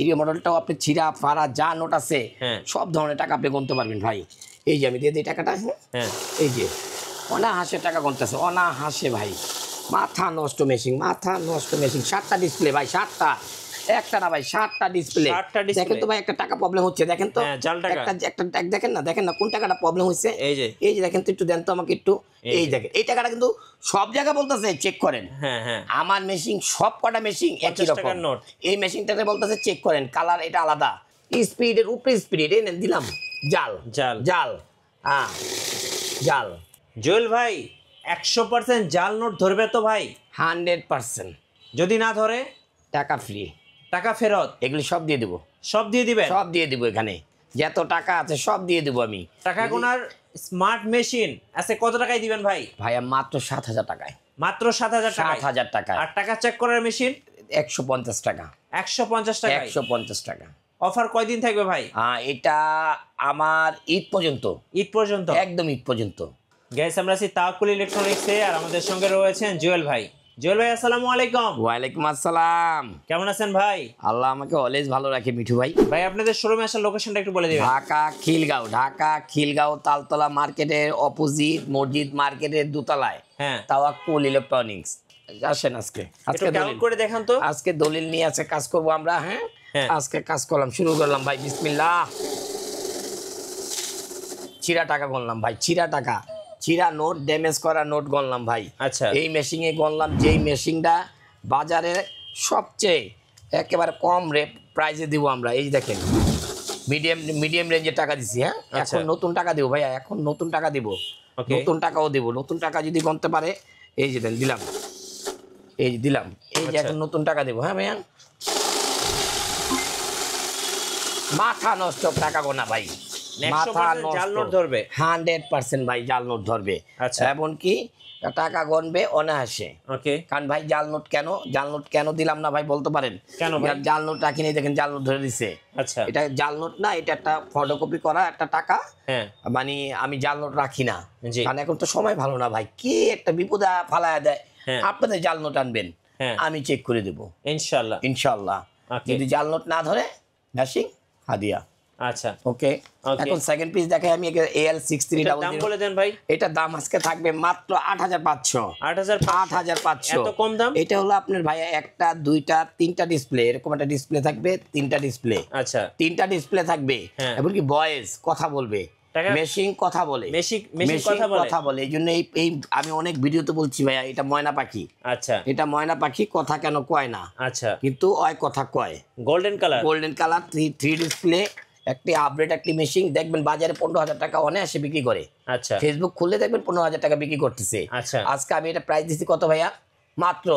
Area মডেলটাও আপনি ছিঁড়া ফাড়া যা নোট আছে হ্যাঁ। সব ধরনের টাকা আপনি গুনতে পারবেন ভাই এই যে আমি দিয়ে দিই টাকাটা হ্যাঁ, হ্যাঁ। এই যে অনাহাসে টাকা গুনতেছে অনাহাসে ভাই মাথা নষ্ট মেশিন মাথা নষ্ট মেশিন সাতটা ডিসপ্লে ভাই সাতটা একটা না ভাই সাতটা ডিসপ্লে দেখেন তো ভাই একটা টাকা প্রবলেম হচ্ছে দেখেন তো হ্যাঁ, একটা একটা দেখেন না দেখেন না কোন টাকাটা প্রবলেম হচ্ছে এই যে এই যে দেখেন তো একটু দেন তো আমাকে একটু এই দেখে এই টাকাটা কিন্তু সব জায়গা বলতেছে চেক করেন হ্যাঁ, হ্যাঁ। আমার মেশিন সব কটা মেশিন একই রকম এই মেশিনটাতে বলতেছে চেক করেন কালার এটা আলাদা স্পিডের উপরে স্পিড এনে দিলাম জাল জাল জাল হ্যাঁ জাল জুয়েল ভাই একশো পার্সেন্ট জাল নোট ধরবে তো ভাই হান্ড্রেড পার্সেন্ট যদি না ধরে টাকা ফ্রি টাকা ফেরত এগুলি সব দিয়ে দেবো সব দিয়ে দিবেন সব দিয়ে দিব এখানে যত টাকা আছে সব দিয়ে দেবো আমি টাকা গোনার স্মার্ট মেশিন আছে কত টাকায় দিবেন ভাই ভাইয়া মাত্র সাত হাজার টাকায় মাত্র সাত হাজার সাত হাজার টাকা আর টাকা চেক করার মেশিন একশো পঞ্চাশ টাকা একশো পঞ্চাশ টাকা একশো পঞ্চাশ টাকা অফার কয়দিন থাকবে ভাই হ্যাঁ এটা আমার ঈদ পর্যন্ত ঈদ পর্যন্ত একদম ঈদ পর্যন্ত গ্যাস আমরা আছি তাওকুল ইলেকট্রনিক্সে আর আমাদের সঙ্গে রয়েছেন জুয়েল ভাই জোয়েল ভাই আসসালামু আলাইকুম ওয়ালাইকুম আসসালাম কেমন আছেন ভাই আল্লাহ আমাকে অলওয়েজ ভালো রাখে মিঠু ভাই ভাই আপনাদের শোরুমে আসার লোকেশনটা একটু বলে দিবেন ঢাকা খিলগাঁও ঢাকা খিলগাঁও তালতলা মার্কেটের অপোজিট মসজিদ মার্কেটের দোতলায় হ্যাঁ তাওয়াক্কুল ইলেকট্রনিক্স আসেন আজকে আজকে ডাউন করে দেখান তো আজকে দলিল নিয়ে আছে কাজ করব আমরা হ্যাঁ? হ্যাঁ আজকে কাজ করলাম শুরু করলাম ভাই বিসমিল্লাহ চিরা টাকা বললাম ভাই চিরা টাকা চিরা নোট ড্যামেজ করা নোট গণলাম ভাই আচ্ছা এই মেশিনে গণলাম যেই মেশিনটা বাজারে সবচেয়ে একেবারে কম রেট প্রাইজে দিব আমরা এই দেখেন মিডিয়াম মিডিয়াম রেঞ্জের টাকা দিছি হ্যাঁ আচ্ছা। এখন নতুন টাকা দিব ভাইয়া এখন নতুন টাকা দিব নতুন টাকাও দিব নতুন টাকা যদি গণতে পারে এই যে দিলাম এই দিলাম এই যে আচ্ছা। এখন নতুন টাকা দেবো হ্যাঁ ভাইয়া মাথা নষ্ট টাকা গোনা ভাই আচ্ছা। টাকা ওকে কারণ ভাই জাল নোট কেন জাল নোট কেন দিলাম না ভাই বলতে পারেন জাল নোট ফটোকপি আচ্ছা। করা একটা টাকা হ্যাঁ মানে আমি জাল নোট রাখি না কারণ এখন তো সময় ভালো না ভাই কি একটা বিপদে ফালায় দেয় হ্যাঁ। আপনাদের জাল নোট আনবেন হ্যাঁ। আমি চেক করে দেবো ইনশাল্লাহ ইনশাল্লাহ যদি জাল নোট না ধরে হাদিয়া আচ্ছা ওকে এখন সেকেন্ড পিস দেখাই আমি এল সিক্স থ্রি দাম বলে দেন ভাই এটা দাম আজকে থাকবে মাত্র আট হাজার পাঁচশো আট হাজার আট হাজার কম দাম এটা হলো আপনার একটা দুইটা তিনটা ডিসপ্লে এরকম একটা ডিসপ্লে থাকবে তিনটা ডিসপ্লে আচ্ছা তিনটা ডিসপ্লে থাকবে হ্যাঁ। এমনকি কথা বলবে মেশিন কথা বলে কথা বলে এই জন্য এই আমি অনেক ভিডিওতে বলছি ভাইয়া এটা ময়না পাখি আচ্ছা এটা ময়না পাখি কথা কেন কয় না আচ্ছা কিন্তু কথা কয় golden colour golden colour three display একটি আপডেট একটি মেশিন দেখবেন বাজারে পনেরো হাজার টাকা আসে বিক্রি করে আচ্ছা ফেসবুক খুললে দেখবেন পনেরো হাজার টাকা বিক্রি করতেছে আচ্ছা আজকে আমি এটা প্রাইস দিচ্ছি কত ভাইয়া মাত্র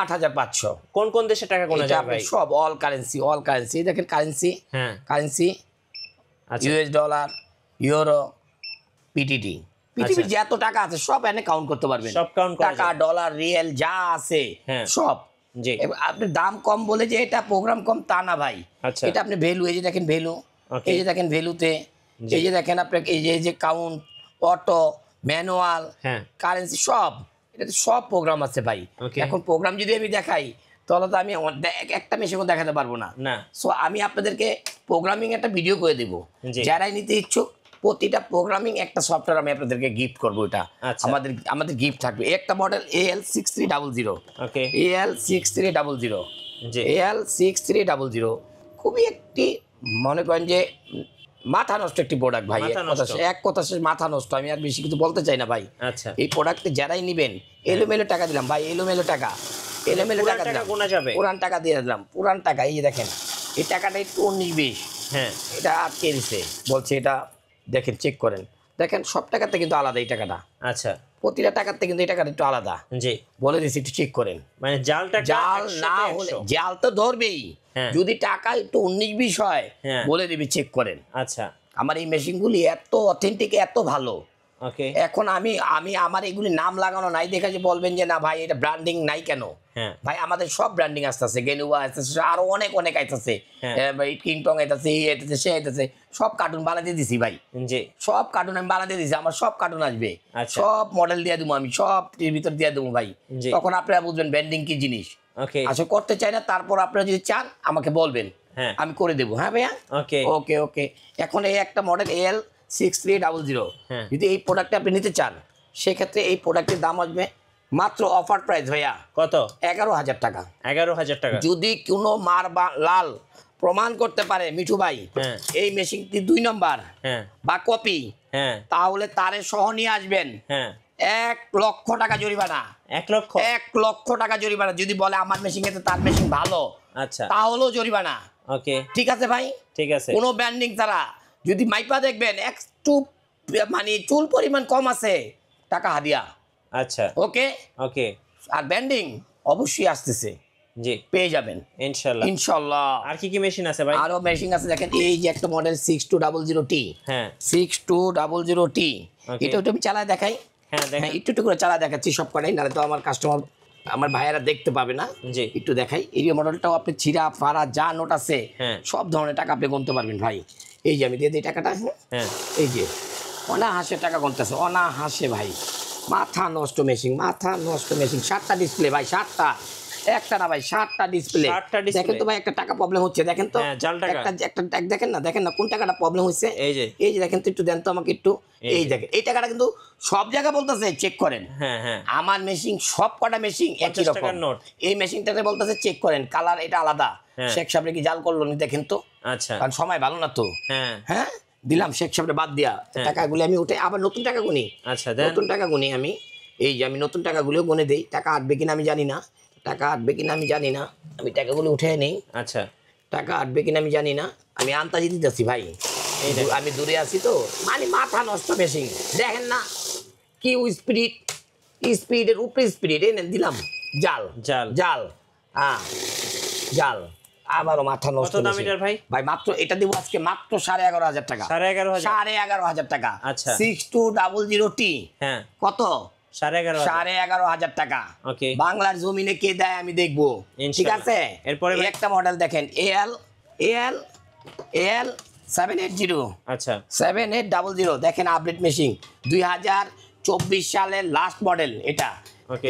আট হাজার পাঁচশো কোন কোন দেশে টাকা কোন সব অল কারেন্সি অল কারেন্সি দেখেন কারেন্সি হ্যাঁ কারেন্সি ইউএস ডলার ইউরো পিটিটি পৃথিবীর এত টাকা আছে সব এনে কাউন্ট করতে পারবেন সব কাউন্ট টাকা ডলার রিয়েল যা আছে হ্যাঁ। সব আপনি দাম কম বলে যে এটা প্রোগ্রাম কম তা না ভাই আচ্ছা। এটা আপনি ভ্যালু এই যে দেখেন ভ্যালু এই যে দেখেন ভ্যালুতে এই যে দেখেন আপনার এই যে যে কাউন্ট অটো ম্যানুয়াল কারেন্সি সব এটাতে সব প্রোগ্রাম আছে ভাই এখন প্রোগ্রাম যদি আমি দেখাই তাহলে তো আমি একটা মেশিনও দেখাতে পারবো না সো আমি আপনাদেরকে প্রোগ্রামিং একটা ভিডিও করে দেবো যারাই নিতে ইচ্ছুক প্রতিটা প্রোগ্রামিং একটা সফটওয়্যার আমি আপনাদেরকে গিফট করবো এটা আচ্ছা। আমাদের আমাদের গিফট থাকবে একটা model A L six three double zero A L six three double zero A L six three double zero খুবই একটি মনে করেন যে মাথা নষ্ট একটি প্রোডাক্ট ভাই এক কথা শেষ মাথা নষ্ট আমি আর বেশি কিছু বলতে চাই না ভাই আচ্ছা এই প্রোডাক্টে যারাই নিবেন হ্যাঁ। এলোমেলো টাকা দিলাম ভাই এলোমেলো টাকা এলোমেলো টাকা যাবে পুরান টাকা দিয়ে দিলাম পুরান টাকা এই দেখেন এই টাকাটা একটু উনিশ বিশ হ্যাঁ এটা আটকে দিছে বলছে এটা দেখেন চেক করেন দেখেন সব টাকাতে কিন্তু আলাদা এই টাকাটা আচ্ছা প্রতিটা টাকাতে কিন্তু এই টাকাটা একটু আলাদা জি বলে দিছি একটু চেক করেন মানে জালটা জাল না হলে জাল তো ধরবেই হ্যাঁ। যদি টাকা একটু উনিশ বিষ হয় হ্যাঁ। বলে দিবি চেক করেন আচ্ছা আমার এই মেশিনগুলি এত অথেন্টিক এত ভালো এখন আমি আমি আমার এগুলি নাম লাগানো নাই দেখা যে বলবেন যে না ভাই এটা ব্র্যান্ডিং নাই কেন হ্যাঁ। ভাই আমাদের সব ব্র্যান্ডিং আসতেছে গেনুয়া আসতেছে আরো অনেক অনেক আইতেছে কিংটং আইতেছে এই আইতেছে সে আইতেছে সব কার্টুন বানাতে দিছি ভাই জি সব কার্টুন আমি বানাতে দিছি আমার সব কার্টুন আসবে আচ্ছা। সব মডেল দিয়ে দেবো আমি সব টির ভিতর দিয়ে দেবো ভাই তখন আপনারা বুঝবেন ব্র্যান্ডিং কি জিনিস আসলে আচ্ছা, করতে চাই না তারপর আপনারা যদি চান আমাকে বলবেন হ্যাঁ। আমি করে দেবো হ্যাঁ ভাইয়া ওকে ওকে ওকে এখন এই একটা model L six three double zero যদি এই প্রোডাক্টটা আপনি নিতে চান সেক্ষেত্রে এই প্রোডাক্টের দাম আসবে মাত্র অফার প্রাইস ভাইয়া কত এগারো হাজার টাকা এগারো হাজার টাকা যদি কোনো মার বা লাল প্রমাণ করতে পারে মিঠু ভাই হ্যাঁ। এই মেশিনটি দুই নম্বর হ্যাঁ। বা কপি হ্যাঁ। তাহলে তারে সহ নিয়ে আসবেন এক লক্ষ টাকা জরিমানা এক লক্ষ এক লক্ষ টাকা জরিমানা যদি বলে আমার মেশিন এতে তার মেশিন ভালো আচ্ছা তাহলেও জরিমানা ওকে ঠিক আছে ভাই ঠিক আছে কোনো ব্যান্ডিং তারা যদি মাইপা দেখবেন একটু মানে চুল পরিমাণ কম আছে টাকা হাদিয়া আচ্ছা ওকে ওকে আর ব্যান্ডিং অবশ্যই আসতেছে জি পেয়ে যাবেন ইনশাআল্লাহ ইনশাআল্লাহ আর কি কি মেশিন আছে ভাই আরো মেশিন আছে দেখেন এই যে একটা মডেল 6200T হ্যাঁ 6200T এটা একটু আমি চালায় দেখাই হ্যাঁ দেখেন হ্যাঁ, একটু একটু করে চালায় দেখাচ্ছি সব কটাই নালে তো আমার কাস্টমার আমার ভাইয়েরা দেখতে পাবে না জি একটু দেখাই এই মডেলটাও আপনি ছিঁড়া ফাড়া যা নোট আছে হ্যাঁ। সব ধরনের টাকা আপনি গুনতে পারবেন ভাই এই যে আমি দিয়ে দিই টাকাটা আসে হ্যাঁ? হ্যাঁ। এই যে অনাহাসে টাকা গণতেছে অনাহাসে ভাই মাথা নষ্ট মেশিন মাথা নষ্ট মেশিন সাতটা ডিসপ্লে ভাই সাতটা একটা না ভাই সাতটা ডিসপ্লে দেখেন তো ভাই একটা টাকা প্রবলেম হচ্ছে দেখেন তো হ্যাঁ, একটা দেখেন না দেখেন না কোন টাকাটা প্রবলেম হচ্ছে এই যে এই যে দেখেন তো একটু দেন তো আমাকে একটু এই দেখেন এই টাকাটা কিন্তু সব জায়গায় বলতেছে চেক করেন আমার মেশিন সব কটা মেশিন একই রকম এই মেশিনটাতে বলতেছে চেক করেন কালার এটা আলাদা শেখ সাহেব কি জাল করলো দেখেন তো আচ্ছা কারণ সময় ভালো না তো হ্যাঁ হ্যাঁ দিলাম শেখ সাহেবটা বাদ দিয়া হ্যাঁ। টাকাগুলি আমি উঠে আবার নতুন টাকা গুনি আচ্ছা নতুন টাকা গুনি আমি এই যে আমি নতুন টাকাগুলো গুনে দিই টাকা আটবে কিনা আমি জানি না টাকা আটবে কিনা আমি জানি না আমি টাকাগুলো উঠে নেই আচ্ছা টাকা আটবে কিনা আমি জানি না আমি আন্তাজি দিতেছি ভাই আমি দূরে আছি তো মানে মাথা নষ্ট বেশি দেখেন না কি স্পিরিট স্পিডের উপরে স্পিরিট এনে দিলাম জাল জাল জাল হ্যাঁ জাল আমারও মাথা নষ্ট দামিটার ভাই ভাই মাত্র এটা দেবো আজকে মাত্র সাড়ে এগারো হাজার টাকা সাড়ে এগারো সাড়ে এগারো হাজার টাকা আচ্ছা six two double zero T হ্যাঁ কত সাড়ে এগারো হাজার টাকা বাংলার জমিনে কে দেয় আমি দেখবো ঠিক আছে এরপরে একটা মডেল দেখেন L L L seven eight zero আচ্ছা সেভেন এইট ডাবল জিরো দেখেন আপডেট মেশিন দুই হাজার চব্বিশ সালের লাস্ট মডেল এটা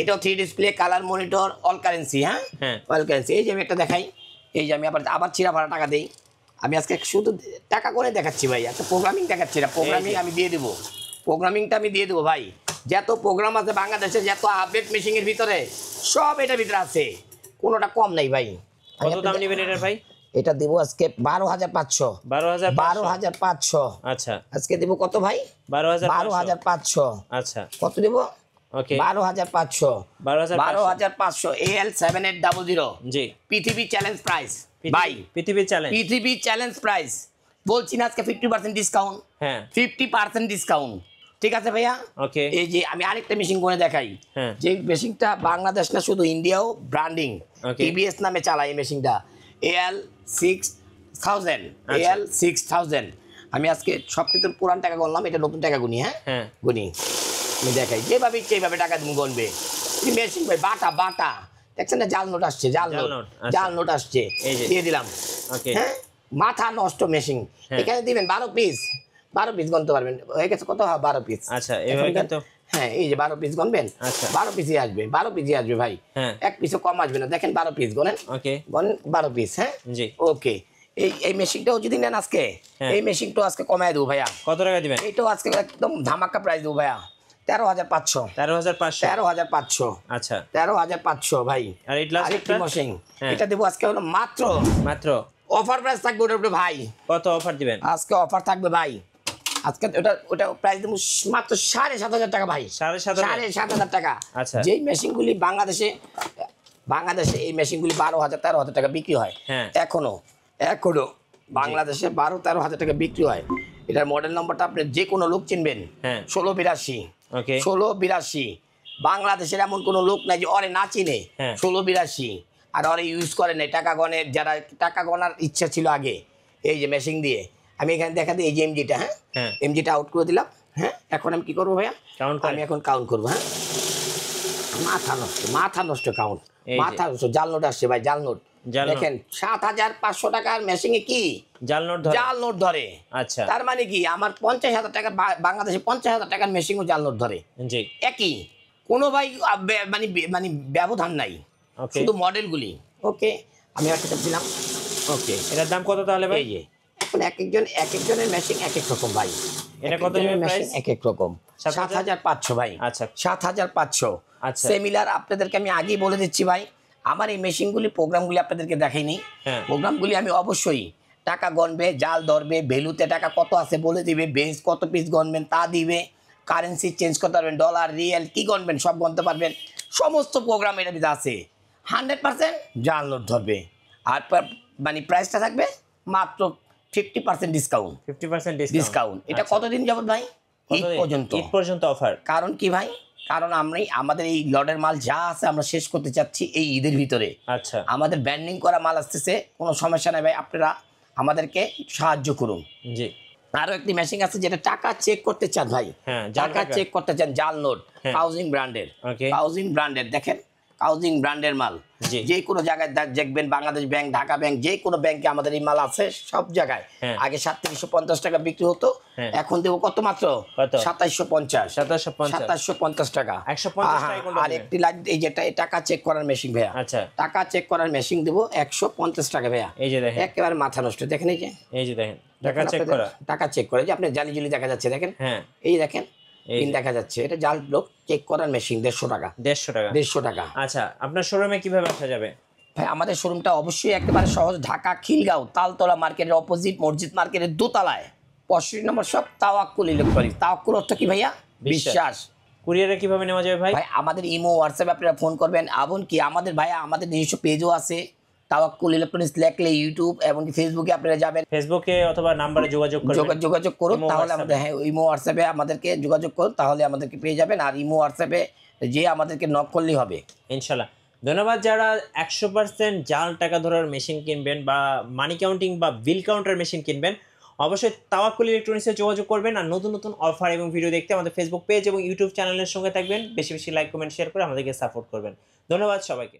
এটা three display colour monitor all currency হ্যাঁ অল হ্যাঁ। কারেন্সি এই যে আমি একটা দেখাই এই যে আমি আবার আবার চিরা ভাড়া টাকা দিই আমি আজকে শুধু টাকা করে দেখাচ্ছি ভাই আচ্ছা প্রোগ্রামিং দেখাচ্ছি না প্রোগ্রামিং আমি দিয়ে দেবো প্রোগ্রামিংটা আমি দিয়ে দেবো ভাই যত প্রোগ্রাম আছে বাংলাদেশে যত আপডেট মেশিনের ভিতরে সব এটার ভিতরে আছে কোনোটা কম নাই ভাই কত দাম নেবেন এটার ভাই এটা দেবো আজকে বারো হাজার পাঁচশো বারো হাজার বারো হাজার পাঁচশো আচ্ছা আজকে দেবো কত ভাই বারো হাজার বারো হাজার পাঁচশো আচ্ছা কত দেবো আমি আরেকটা মেশিন করে দেখাই হ্যাঁ। যে মেশিনটা বাংলাদেশ না শুধু ইন্ডিয়াও ব্রান্ডিং টিভিএস নামে চালাই এই মেশিনটা L six thousand L six thousand আমি আজকে সব কিছু পুরান টাকা গুনলাম এটা নতুন টাকা গুনি হ্যাঁ, হ্যাঁ। গুনি আমি দেখাই যেভাবে ইচ্ছে এইভাবে টাকা তুমি গণবে মেশিন ভাই বাটা বাটা দেখছেন না জাল নোট আসছে জাল নোট আচ্ছা। জাল নোট আসছে দিয়ে দিলাম হ্যাঁ মাথা নষ্ট মেশিন হ্যাঁ। এখানে দিবেন বারো পিস বারো পিস গণতে পারবেন হয়ে গেছে কত হবে হ্যাঁ, বারো পিস আচ্ছা হ্যাঁ এই যে বারো পিস গণবেন আচ্ছা। বারো পিসই আসবে বারো পিসই আসবে ভাই হ্যাঁ। এক পিসও কম আসবে না দেখেন বারো পিস গণেন গণেন বারো পিস হ্যাঁ ওকে এই এই মেশিনটাও যদি নেন আজকে এই মেশিনটাও আজকে কমায় দেবো ভাইয়া কত টাকা দিবেন এইটাও আজকে একদম ধামাকা প্রাইস দেবো ভাইয়া তেরো হাজার পাঁচশো তেরো হাজার তেরো হাজার পাঁচশো আচ্ছা তেরো হাজার পাঁচশো ভাই হ্যাঁ। আজকে অফার প্রাইস অফার আজকে অফার থাকবে ভাই মাত্র সাড়ে সাত হাজার টাকা ভাই সাড়ে সাত সাড়ে সাত হাজার টাকা আচ্ছা যেই বাংলাদেশে বাংলাদেশে এই গুলি বারো হাজার তেরো হাজার টাকা বিক্রি হয় হ্যাঁ। এখনো এখনো বাংলাদেশে বারো তেরো হাজার টাকা বিক্রি হয় এটার মডেল নম্বরটা আপনি যে কোনো লোক চিনবেন হ্যাঁ। ষোলো বিরাশি ষোলো বিরাশি বাংলাদেশের এমন কোনো লোক নাই যে অরে না চিনে হ্যাঁ। ষোলো বিরাশি আর অরে ইউজ করে নাই টাকা গণে যারা টাকা গণার ইচ্ছা ছিল আগে এই যে মেশিন দিয়ে আমি এখানে দিই এই যে এমজিটা হ্যাঁ এমজিটা হ্যাঁ। আউট করে দিলাম হ্যাঁ এখন আমি কি করবো ভাইয়া আমি এখন কাউন্ট করবো হ্যাঁ মাথা নষ্ট মাথা নষ্ট কাউন্ট মাথা নষ্ট জাল নোট আসছে ভাই জাল নোট দেখেন সাত হাজার পাঁচশো টাকার মেশিনে কি জাল নোট জাল নোট ধরে আচ্ছা তার মানে কি আমার পঞ্চাশ হাজার টাকা বাংলাদেশে পঞ্চাশ হাজার টাকার মেশিনও জাল নোট ধরে জি একই কোনো ভাই মানে মানে ব্যবধান নাই শুধু মডেলগুলি ওকে আমি একটা চাচ্ছিলাম ওকে এটার দাম কত তাহলে ভাই এই এখন এক একজন এক একজনের মেশিন এক এক রকম ভাই এটা কত মেশিন এক এক রকম সাত হাজার পাঁচশো ভাই আচ্ছা সাত হাজার পাঁচশো আচ্ছা সেমিলার আপনাদেরকে আমি আগেই বলে দিচ্ছি ভাই আমার এই মেশিনগুলি প্রোগ্রামগুলি আপনাদেরকে দেখাইনি হ্যাঁ। প্রোগ্রামগুলি আমি অবশ্যই টাকা গণবে জাল ধরবে ভ্যালুতে টাকা কত আছে বলে দিবে বেঞ্চ কত পিস গণবেন তা দিবে কারেন্সি চেঞ্জ করতে পারবেন ডলার রিয়েল কী গণবেন সব গণতে পারবেন সমস্ত প্রোগ্রাম এটা ভিতরে আছে হান্ড্রেড পার্সেন্ট জাল ধরবে আর মানে প্রাইসটা থাকবে মাত্র fifty percent discount fifty percent discount এটা আচ্ছা। কতদিন যাবত ভাই পর্যন্ত পর্যন্ত অফার কারণ কি ভাই কারণ আমরাই আমাদের এই লটের মাল যা আছে আমরা শেষ করতে চাচ্ছি এই ঈদের ভিতরে আচ্ছা আমাদের ব্যান্ডিং করা মাল আসতেছে কোনো সমস্যা নেই ভাই আপনারা আমাদেরকে সাহায্য করুন জি আরো একটি মেশিন আছে যেটা টাকা চেক করতে চান ভাই হ্যাঁ, টাকা চেক করতে চান জাল নোট হাউজিং ব্র্যান্ডের হাউজিং ব্র্যান্ডের দেখেন হাউজিং ব্র্যান্ডের মাল যে কোনো জায়গায় দেখবেন বাংলাদেশ ব্যাংক ঢাকা ব্যাংক যে কোনো ব্যাংকে আমাদের এই মাল আছে সব জায়গায় হ্যাঁ। আগে সাতত্রিশশো পঞ্চাশ টাকা বিক্রি হতো হ্যাঁ। এখন দেবো কত মাত্র সাতাইশশো পঞ্চাশ সাতাইশশো পঞ্চাশ টাকা আর একটি লাইট এই যেটা টাকা চেক করার মেশিন ভাইয়া আচ্ছা। টাকা চেক করার মেশিন দেবো একশো পঞ্চাশ টাকা ভাইয়া এই যে দেখেন একেবারে মাথা নষ্ট দেখেন এই যে এই যে দেখেন টাকা চেক করা টাকা চেক করে যে আপনি জালি জুলি দেখা যাচ্ছে দেখেন হ্যাঁ এই দেখেন পিন দেখা যাচ্ছে এটা জাল ব্লক চেক করার মেশিন দেড়শো টাকা দেড়শো টাকা দেড়শো টাকা আচ্ছা আপনার শোরুমে কিভাবে আসা যাবে ভাই আমাদের শোরুমটা অবশ্যই একেবারে সহজ ঢাকা খিলগাঁও তালতলা মার্কেটের অপোজিট মসজিদ মার্কেটের দোতলায় পঁয়ষট্টি নম্বর সব তাওয়াক্কুল ইলেকট্রনিক তাওয়াক্কুল অর্থ কি ভাইয়া বিশ্বাস কুরিয়ারে কিভাবে নেওয়া যাবে ভাই আমাদের ইমো হোয়াটসঅ্যাপে আপনারা ফোন করবেন এবং কি আমাদের ভাইয়া আমাদের নিজস্ব পেজও আছে তাওয়াক্কুল ইলেকট্রনিক্স লেখলে ইউটিউব এবং ফেসবুকে আপনারা যাবেন ফেসবুকে অথবা নাম্বারে যোগাযোগ করুন যোগাযোগ করুন তাহলে আমাদের হ্যাঁ ইমো হোয়াটসঅ্যাপে আমাদেরকে যোগাযোগ করুন তাহলে আমাদেরকে পেয়ে যাবেন আর ইমো হোয়াটসঅ্যাপে যে আমাদেরকে নক করলেই হবে ইনশাল্লাহ ধন্যবাদ যারা একশো পার্সেন্ট জাল টাকা ধরার মেশিন কিনবেন বা মানি কাউন্টিং বা বিল কাউন্টার মেশিন কিনবেন অবশ্যই তাওয়াক্কুল ইলেকট্রনিক্সে যোগাযোগ করবেন আর নতুন নতুন অফার এবং ভিডিও দেখতে আমাদের ফেসবুক পেজ এবং ইউটিউব চ্যানেলের সঙ্গে থাকবেন বেশি বেশি লাইক কমেন্ট শেয়ার করে আমাদেরকে সাপোর্ট করবেন ধন্যবাদ সবাইকে